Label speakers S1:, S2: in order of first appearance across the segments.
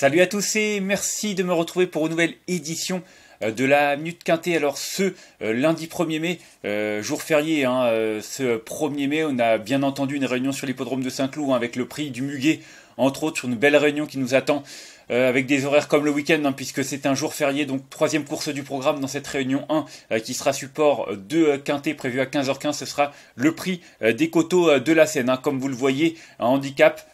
S1: Salut à tous et merci de me retrouver pour une nouvelle édition euh, de la Minute Quintée. Alors ce euh, lundi 1er mai, euh, jour férié, hein, ce 1er mai, on a bien entendu une réunion sur l'hippodrome de Saint-Cloud avec le prix du Muguet, entre autres, sur une belle réunion qui nous attend euh, avec des horaires comme le week-end, hein, puisque c'est un jour férié, donc troisième course du programme dans cette réunion 1, euh, qui sera support euh, de Quintet, prévu à 15h15, ce sera le prix des coteaux de la Seine. Hein. comme vous le voyez, un handicap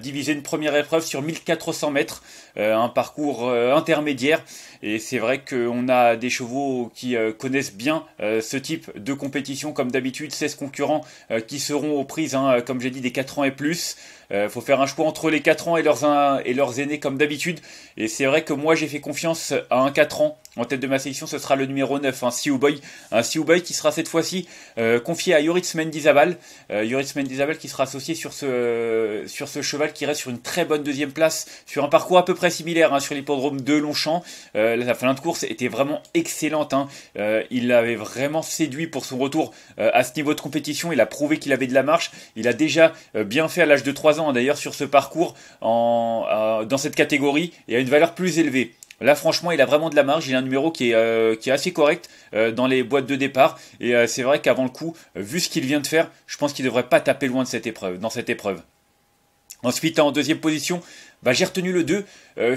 S1: divisé une première épreuve sur 1400 mètres, un parcours intermédiaire, et c'est vrai qu'on a des chevaux qui connaissent bien ce type de compétition, comme d'habitude, 16 concurrents qui seront aux prises, hein, comme j'ai dit, des 4 ans et plus. Il euh, faut faire un choix entre les 4 ans et leurs, et leurs aînés comme d'habitude. Et c'est vrai que moi j'ai fait confiance à un 4 ans en tête de ma sélection, ce sera le numéro 9, un hein, Boy, un Boy qui sera cette fois-ci euh, confié à Yoritz Mendizabal. Euh, Yoritz Mendizabal qui sera associé sur ce, sur ce cheval qui reste sur une très bonne deuxième place, sur un parcours à peu près similaire hein, sur l'hippodrome de Longchamp. Euh, la fin de course était vraiment excellente. Hein. Euh, il l'avait vraiment séduit pour son retour à ce niveau de compétition. Il a prouvé qu'il avait de la marche. Il a déjà bien fait à l'âge de 3 ans d'ailleurs sur ce parcours en, dans cette catégorie et à une valeur plus élevée. Là, franchement, il a vraiment de la marge. Il a un numéro qui est, euh, assez correct euh, dans les boîtes de départ. Et euh, c'est vrai qu'avant le coup, vu ce qu'il vient de faire, je pense qu'il ne devrait pas taper loin de cette épreuve, dans cette épreuve. Ensuite, en deuxième position, bah, j'ai retenu le 2, euh,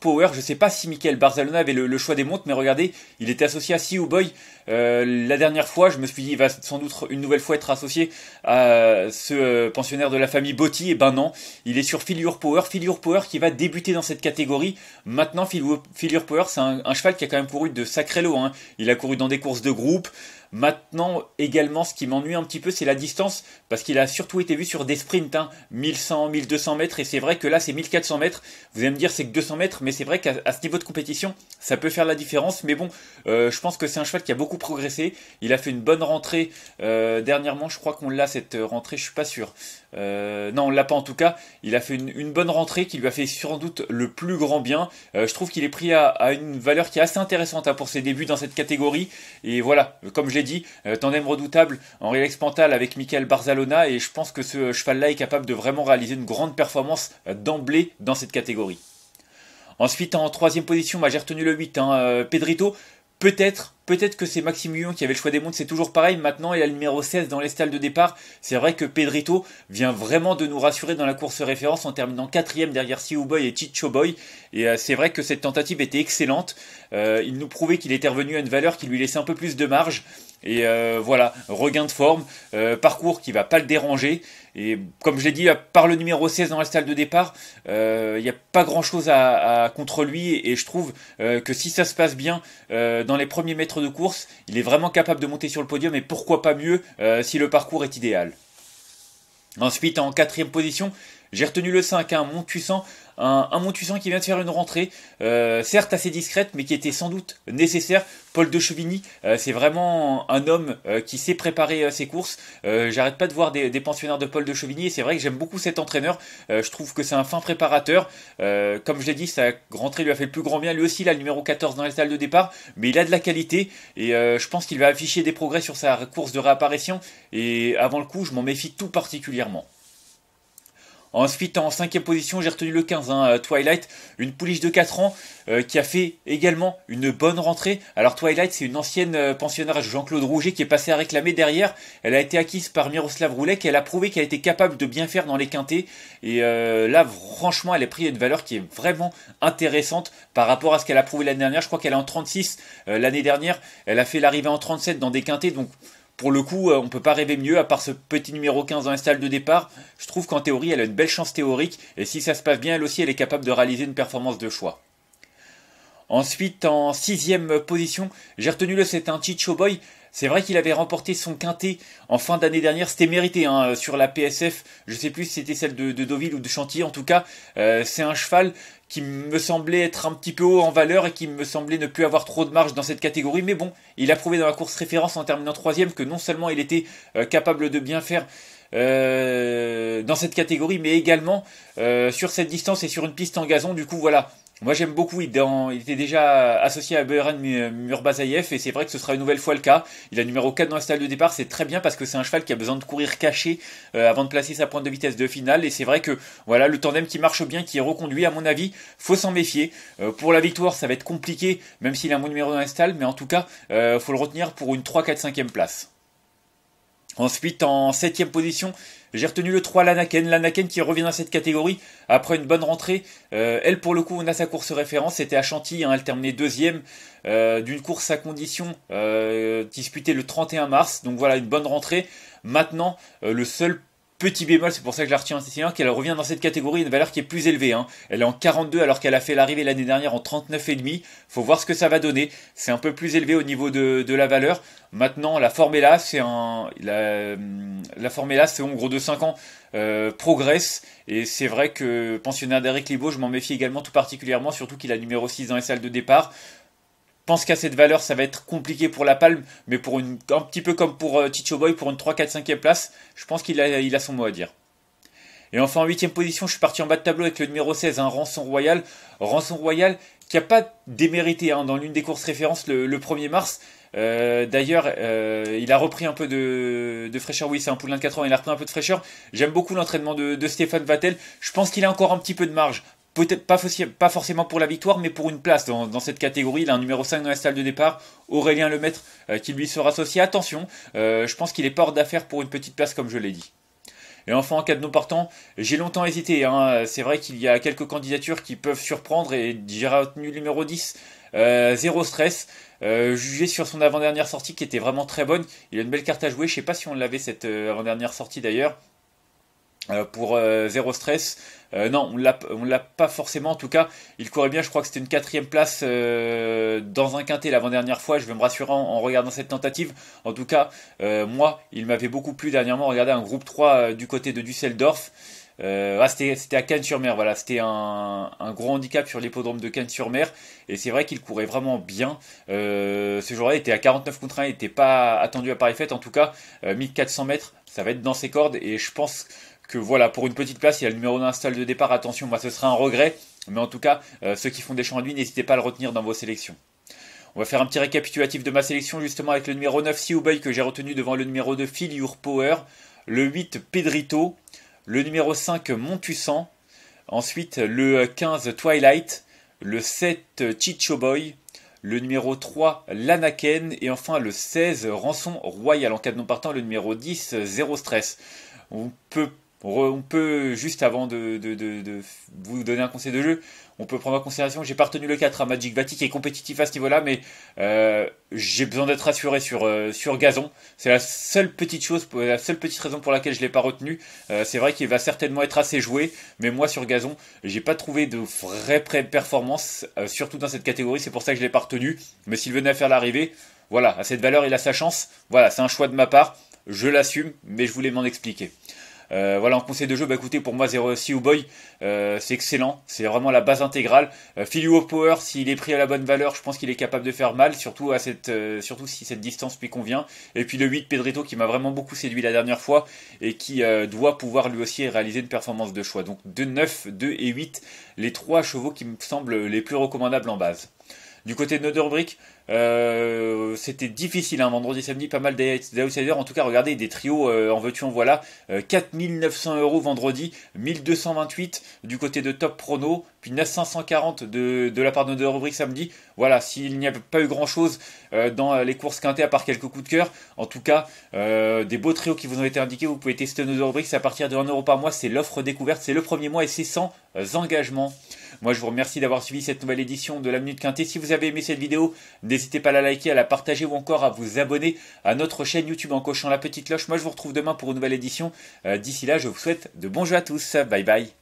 S1: Power. Je ne sais pas si Michael Barzalona avait le, choix des montres, mais regardez, il était associé à You Boy. Euh, la dernière fois, je me suis dit, il va sans doute une nouvelle fois être associé à ce euh, pensionnaire de la famille Botti. Et eh ben non, il est sur Your Power. Your Power qui va débuter dans cette catégorie. Maintenant, Filure Power, c'est un, cheval qui a quand même couru de sacré lot. Hein. Il a couru dans des courses de groupe. Maintenant, également, ce qui m'ennuie un petit peu, c'est la distance, parce qu'il a surtout été vu sur des sprints, 1100, hein. 1200 mètres, et c'est vrai que là, c'est 1400 mètres. Vous allez me dire, c'est que 200 mètres, mais c'est vrai qu'à ce niveau de compétition, ça peut faire la différence. Mais bon, euh, je pense que c'est un cheval qui a beaucoup progressé. Il a fait une bonne rentrée euh, dernièrement. Je crois qu'on l'a cette euh, rentrée, je suis pas sûr. Euh, non, on l'a pas en tout cas. Il a fait une, bonne rentrée qui lui a fait sans doute le plus grand bien. je trouve qu'il est pris à, une valeur qui est assez intéressante hein, pour ses débuts dans cette catégorie. Et voilà, comme je l'ai dit, tandem redoutable en relax Pantal avec Michael Barzalona. Et je pense que ce cheval-là est capable de vraiment réaliser une grande performance d'emblée dans cette catégorie. Ensuite, en troisième position, bah, j'ai retenu le 8, hein, Pedrito. Peut-être, peut-être que c'est Maxime qui avait le choix des mondes, c'est toujours pareil. Maintenant, il a le numéro 16 dans les stalles de départ. C'est vrai que Pedrito vient vraiment de nous rassurer dans la course référence en terminant quatrième derrière Siouboy Boy et Chicho Boy. Et euh, c'est vrai que cette tentative était excellente. Euh, il nous prouvait qu'il était revenu à une valeur qui lui laissait un peu plus de marge. Et euh, voilà, regain de forme, euh, parcours qui va pas le déranger. Et comme je l'ai dit, à le numéro 16 dans la salle de départ, euh, il n'y a pas grand-chose à, contre lui. Et je trouve que si ça se passe bien dans les premiers mètres de course, il est vraiment capable de monter sur le podium. Et pourquoi pas mieux si le parcours est idéal. Ensuite, en quatrième position, j'ai retenu le 5, hein, Montcuissant, un, montuissant qui vient de faire une rentrée, euh, certes assez discrète, mais qui était sans doute nécessaire. Paul de Chauvigny, euh, c'est vraiment un homme euh, qui sait préparer ses courses. J'arrête pas de voir des, pensionnaires de Paul de Chauvigny, c'est vrai que j'aime beaucoup cet entraîneur. je trouve que c'est un fin préparateur. comme je l'ai dit, sa rentrée lui a fait le plus grand bien. Lui aussi, là, le numéro 14 dans les salles de départ, mais il a de la qualité, et je pense qu'il va afficher des progrès sur sa course de réapparition. Et avant le coup, je m'en méfie tout particulièrement. Ensuite, en cinquième position, j'ai retenu le 15, hein, euh, Twilight, une pouliche de 4 ans euh, qui a fait également une bonne rentrée. Alors Twilight, c'est une ancienne euh, pensionnaire Jean-Claude Rouget qui est passée à réclamer derrière. Elle a été acquise par Miroslav Roulet, qui elle a prouvé qu'elle était capable de bien faire dans les quintés. Et là, franchement, elle est prise une valeur qui est vraiment intéressante par rapport à ce qu'elle a prouvé l'année dernière. Je crois qu'elle est en 36 l'année dernière. Elle a fait l'arrivée en 37 dans des quintés, donc pour le coup, euh, on ne peut pas rêver mieux, à part ce petit numéro 15 dans la salle de départ. Je trouve qu'en théorie, elle a une belle chance théorique, et si ça se passe bien, elle aussi, elle est capable de réaliser une performance de choix. Ensuite, en sixième position, j'ai retenu le c'est un Chicho Boy. C'est vrai qu'il avait remporté son quintet en fin d'année dernière, c'était mérité hein, euh, sur la PSF. Je sais plus si c'était celle de, Deauville ou de Chantilly. En tout cas, euh, c'est un cheval qui me semblait être un petit peu haut en valeur et qui me semblait ne plus avoir trop de marge dans cette catégorie. Mais bon, il a prouvé dans la course référence en terminant troisième que non seulement il était euh, capable de bien faire dans cette catégorie, mais également sur cette distance et sur une piste en gazon. Du coup, voilà, moi j'aime beaucoup, il, il, était déjà associé à Beren Murbazayev et c'est vrai que ce sera une nouvelle fois le cas. Il a numéro 4 dans la de départ, c'est très bien parce que c'est un cheval qui a besoin de courir caché euh, avant de placer sa pointe de vitesse de finale et c'est vrai que voilà le tandem qui marche bien, qui est reconduit, à mon avis, faut s'en méfier. Euh, pour la victoire ça va être compliqué même s'il a un bon numéro dans la mais en tout cas il euh, faut le retenir pour une 3, 4, 5 ème place. Ensuite, en septième position, j'ai retenu le 3, l'Anaken. L'Anaken qui revient dans cette catégorie après une bonne rentrée. Euh, elle, pour le coup, on a sa course référence. C'était à Chantilly. Hein. elle terminait deuxième euh, d'une course à condition euh, disputée le 31 mars. Donc voilà, une bonne rentrée. Maintenant, le seul Petit bémol, c'est pour ça que je la retiens en qu'elle revient dans cette catégorie une valeur qui est plus élevée. Hein. Elle est en 42 alors qu'elle a fait l'arrivée l'année dernière en 39,5. Faut voir ce que ça va donner. C'est un peu plus élevé au niveau de, la valeur. Maintenant, la Formella, c'est un, la, la là c'est en gros de 5 ans, euh, progresse. Et c'est vrai que pensionnaire d'Eric Libo, je m'en méfie également tout particulièrement, surtout qu'il a numéro 6 dans les salles de départ pense qu'à cette valeur, ça va être compliqué pour la palme, mais pour un petit peu comme pour Ticho euh, Boy, pour une 3, 4, 5e place, je pense qu'il a, son mot à dire. Et enfin, en 8 position, je suis parti en bas de tableau avec le numéro 16, un hein, Rançon Royal. Rançon Royal qui n'a pas démérité hein, dans l'une des courses références le, 1er mars. Euh, d'ailleurs, euh, il a repris un peu de, fraîcheur. Oui, c'est un poulain de 4 ans, il a repris un peu de fraîcheur. J'aime beaucoup l'entraînement de, de, Stéphane Vatel. Je pense qu'il a encore un petit peu de marge peut-être pas, forcément pour la victoire, mais pour une place dans, cette catégorie. Il a un numéro 5 dans la salle de départ, Aurélien le euh, qui lui sera associé. Attention, euh, je pense qu'il est pas hors d'affaire pour une petite place, comme je l'ai dit. Et enfin, en cas de non partant, j'ai longtemps hésité. Hein. C'est vrai qu'il y a quelques candidatures qui peuvent surprendre, et j'ai retenu le numéro 10, euh, Zéro Stress. jugé sur son avant-dernière sortie qui était vraiment très bonne. Il a une belle carte à jouer. Je ne sais pas si on l'avait cette avant-dernière sortie d'ailleurs. Euh, pour euh, zéro stress. Euh, non, on l'a, on l'a pas forcément. En tout cas, il courait bien. Je crois que c'était une quatrième place dans un quintet l'avant-dernière fois. Je vais me rassurer en, regardant cette tentative. En tout cas, moi, il m'avait beaucoup plu dernièrement. Regardez un groupe 3 du côté de Düsseldorf. Ah, c'était, c'était à Cannes-sur-Mer. Voilà, c'était un, un, gros handicap sur l'hippodrome de Cannes-sur-Mer. Et c'est vrai qu'il courait vraiment bien. ce jour-là, il était à 49 contre 1. Il n'était pas attendu à Paris-Fête. En tout cas, 1400 mètres, ça va être dans ses cordes. Et je pense voilà, pour une petite place, il y a le numéro d'installe de départ. Attention, moi, ce sera un regret. Mais en tout cas, euh, ceux qui font des champs à lui, n'hésitez pas à le retenir dans vos sélections. On va faire un petit récapitulatif de ma sélection, justement, avec le numéro 9, Siouboy, que j'ai retenu devant le numéro 2, Phil Your Power. Le 8, Pedrito. Le numéro 5, Montussan. Ensuite, le 15, Twilight. Le 7, Chicho Boy le numéro 3 l'Anaken et enfin le 16 Rançon Royal en cas de non partant le numéro 10 Zéro Stress. On peut euh, on peut, juste avant de, vous donner un conseil de jeu, on peut prendre en considération, j'ai pas retenu le 4 à hein. Magic Vati qui est compétitif à ce niveau-là, mais euh, j'ai besoin d'être rassuré sur, euh, sur Gazon. C'est la seule petite chose, la seule petite raison pour laquelle je l'ai pas retenu. c'est vrai qu'il va certainement être assez joué, mais moi sur Gazon, j'ai pas trouvé de vraie performance, surtout dans cette catégorie, c'est pour ça que je l'ai pas retenu. Mais s'il venait à faire l'arrivée, voilà, à cette valeur il a sa chance, voilà, c'est un choix de ma part, je l'assume, mais je voulais m'en expliquer. Euh, voilà, en conseil de jeu, bah écoutez, pour moi, 06 Sea Boy, c'est excellent. C'est vraiment la base intégrale. Euh, au Power, s'il est pris à la bonne valeur, je pense qu'il est capable de faire mal, surtout, à cette, euh, surtout si cette distance lui convient. Et puis le 8, Pedrito, qui m'a vraiment beaucoup séduit la dernière fois et qui euh, doit pouvoir lui aussi réaliser une performance de choix. Donc 2, 9, 2 et 8, les trois chevaux qui me semblent les plus recommandables en base. Du côté de Noderbrick, euh, c'était difficile, un hein, vendredi, samedi, pas mal d'outsiders. En tout cas, regardez, des trios euh, en veux-tu, en voilà. 4900 euh, euros vendredi, 1228 du côté de Top Prono, puis 9540 de, la part de rubrique samedi. Voilà, s'il n'y a pas eu grand-chose dans les courses quintées, à part quelques coups de cœur, en tout cas, des beaux trios qui vous ont été indiqués, vous pouvez tester nos rubriques, à partir de 1 euro par mois, c'est l'offre découverte, c'est le premier mois et c'est sans engagement. Moi, je vous remercie d'avoir suivi cette nouvelle édition de la Minute Quintée. Si vous avez aimé cette vidéo, N'hésitez pas à la liker, à la partager ou encore à vous abonner à notre chaîne YouTube en cochant la petite cloche. Moi, je vous retrouve demain pour une nouvelle édition. Euh, d'ici là, je vous souhaite de bons jeux à tous. Bye bye.